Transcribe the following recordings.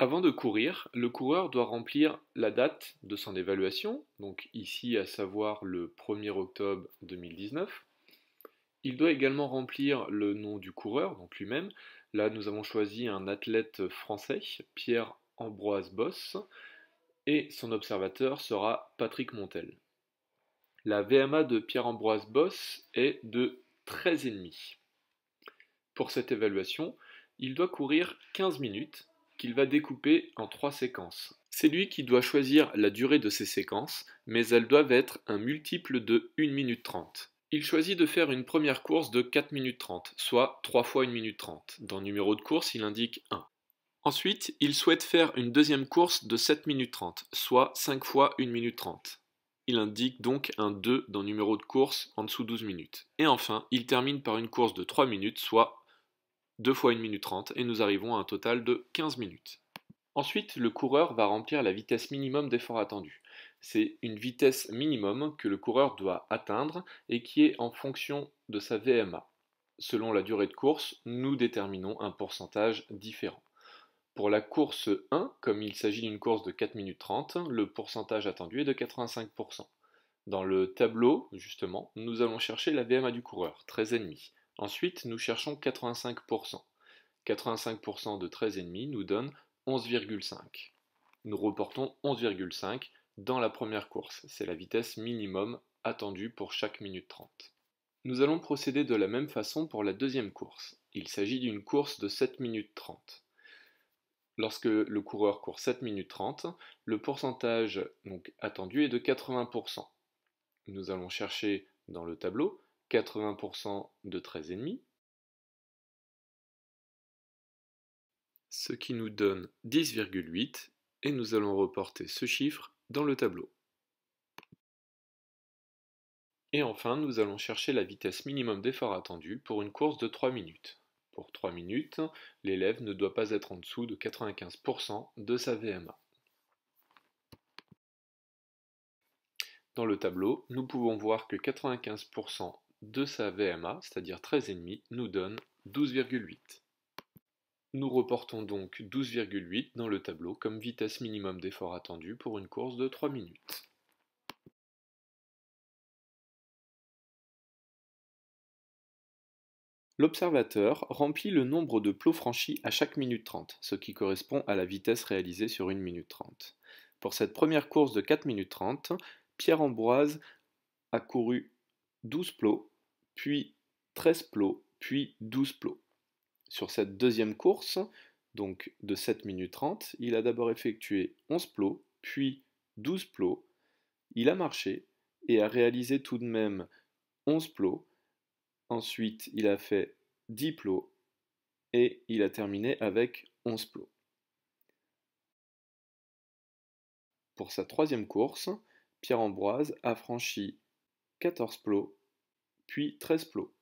Avant de courir, le coureur doit remplir la date de son évaluation, donc ici à savoir le 1er octobre 2019. Il doit également remplir le nom du coureur, donc lui-même. Là, nous avons choisi un athlète français, Pierre-Ambroise Boss, et son observateur sera Patrick Montel. La VMA de Pierre-Ambroise Boss est de 13,5. Pour cette évaluation, il doit courir 15 minutes qu'il va découper en trois séquences. C'est lui qui doit choisir la durée de ces séquences, mais elles doivent être un multiple de 1 minute 30. Il choisit de faire une première course de 4 minutes 30, soit 3 fois 1 minute 30. Dans numéro de course, il indique 1. Ensuite, il souhaite faire une deuxième course de 7 minutes 30, soit 5 fois 1 minute 30. Il indique donc un 2 dans numéro de course en dessous 12 minutes. Et enfin, il termine par une course de 3 minutes, soit 2 fois 1 minute 30 et nous arrivons à un total de 15 minutes. Ensuite, le coureur va remplir la vitesse minimum d'effort attendu. C'est une vitesse minimum que le coureur doit atteindre et qui est en fonction de sa VMA. Selon la durée de course, nous déterminons un pourcentage différent. Pour la course 1, comme il s'agit d'une course de 4 minutes 30, le pourcentage attendu est de 85%. Dans le tableau, justement, nous allons chercher la VMA du coureur, 13,5. Ensuite, nous cherchons 85%. 85% de 13,5 nous donne 11,5. Nous reportons 11,5 dans la première course. C'est la vitesse minimum attendue pour chaque minute 30. Nous allons procéder de la même façon pour la deuxième course. Il s'agit d'une course de 7 minutes 30. Lorsque le coureur court 7 minutes 30, le pourcentage attendu est de 80%. Nous allons chercher dans le tableau 80% de 13,5, ce qui nous donne 10,8 et nous allons reporter ce chiffre dans le tableau. Et enfin, nous allons chercher la vitesse minimum d'effort attendu pour une course de 3 minutes. Pour 3 minutes, l'élève ne doit pas être en dessous de 95% de sa VMA. Dans le tableau, nous pouvons voir que 95% de sa VMA, c'est-à-dire 13,5, nous donne 12,8. Nous reportons donc 12,8 dans le tableau comme vitesse minimum d'effort attendu pour une course de 3 minutes. L'observateur remplit le nombre de plots franchis à chaque minute 30, ce qui correspond à la vitesse réalisée sur 1 minute 30. Pour cette première course de 4 minutes 30, Pierre-Ambroise a couru 12 plots puis 13 plots, puis 12 plots. Sur cette deuxième course, donc de 7 minutes 30, il a d'abord effectué 11 plots, puis 12 plots. Il a marché et a réalisé tout de même 11 plots. Ensuite, il a fait 10 plots et il a terminé avec 11 plots. Pour sa troisième course, Pierre-Ambroise a franchi 14 plots, puis 13 plots.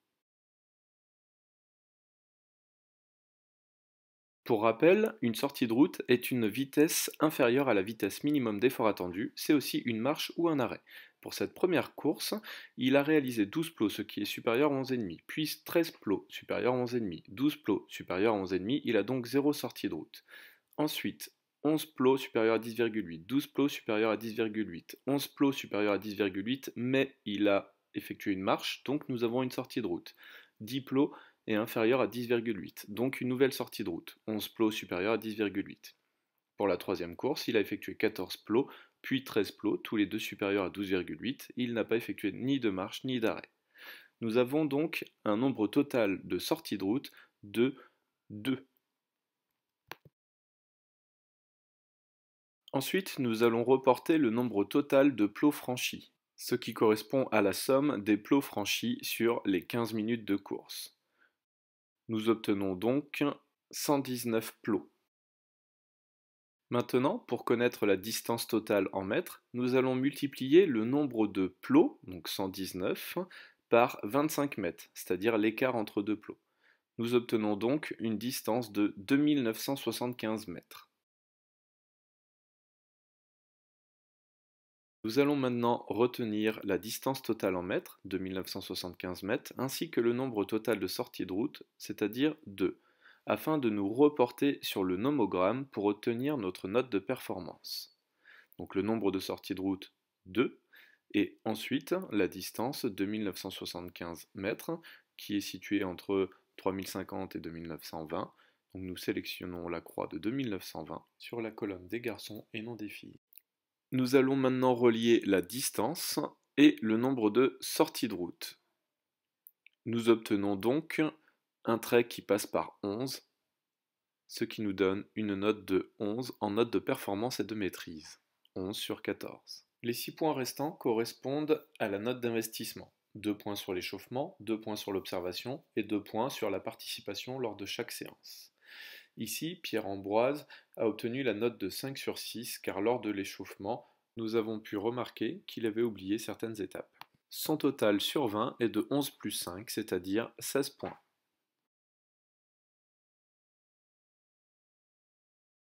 Pour rappel, une sortie de route est une vitesse inférieure à la vitesse minimum d'effort attendu, c'est aussi une marche ou un arrêt. Pour cette première course, il a réalisé 12 plots, ce qui est supérieur à 11,5, puis 13 plots, supérieur à 11,5, 12 plots, supérieur à 11,5, il a donc 0 sortie de route. Ensuite, 11 plots supérieur à 10,8, 12 plots supérieur à 10,8, 11 plots supérieur à 10,8, mais il a effectuer une marche, donc nous avons une sortie de route. 10 plots est inférieur à 10,8, donc une nouvelle sortie de route. 11 plots supérieur à 10,8. Pour la troisième course, il a effectué 14 plots, puis 13 plots, tous les deux supérieurs à 12,8. Il n'a pas effectué ni de marche ni d'arrêt. Nous avons donc un nombre total de sorties de route de 2. Ensuite, nous allons reporter le nombre total de plots franchis ce qui correspond à la somme des plots franchis sur les 15 minutes de course. Nous obtenons donc 119 plots. Maintenant, pour connaître la distance totale en mètres, nous allons multiplier le nombre de plots, donc 119, par 25 mètres, c'est-à-dire l'écart entre deux plots. Nous obtenons donc une distance de 2975 mètres. Nous allons maintenant retenir la distance totale en mètres, 2975 mètres, ainsi que le nombre total de sorties de route, c'est-à-dire 2, afin de nous reporter sur le nomogramme pour obtenir notre note de performance. Donc le nombre de sorties de route, 2, et ensuite la distance, 2975 mètres, qui est située entre 3050 et 2920. Donc nous sélectionnons la croix de 2920 sur la colonne des garçons et non des filles. Nous allons maintenant relier la distance et le nombre de sorties de route. Nous obtenons donc un trait qui passe par 11, ce qui nous donne une note de 11 en note de performance et de maîtrise, 11 sur 14. Les 6 points restants correspondent à la note d'investissement, 2 points sur l'échauffement, 2 points sur l'observation et 2 points sur la participation lors de chaque séance. Ici, Pierre Ambroise a obtenu la note de 5 sur 6 car lors de l'échauffement, nous avons pu remarquer qu'il avait oublié certaines étapes. Son total sur 20 est de 11 plus 5, c'est-à-dire 16 points.